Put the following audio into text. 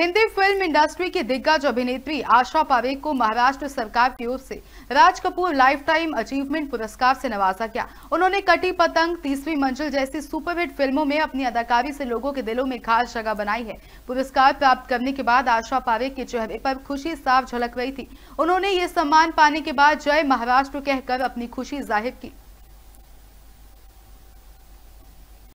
Hindi film industry की दिग्गज अभिनेत्री आशा पारेख को महाराष्ट्र सरकार की ओर से Raj Kapoor lifetime achievement पुरस्कार से नवाजा गया उन्होंने कटी पतंग तीसवीं मंजिल जैसी सुपरहिट फिल्मों में अपनी अदाकारी से लोगों के दिलों में खास जगह बनाई है पुरस्कार प्राप्त करने के बाद आशा पारेख के चेहरे पर खुशी साफ झलक रही थी उन्होंने ये सम्मान पाने के बाद जय महाराष्ट्र कहकर अपनी खुशी जाहिर की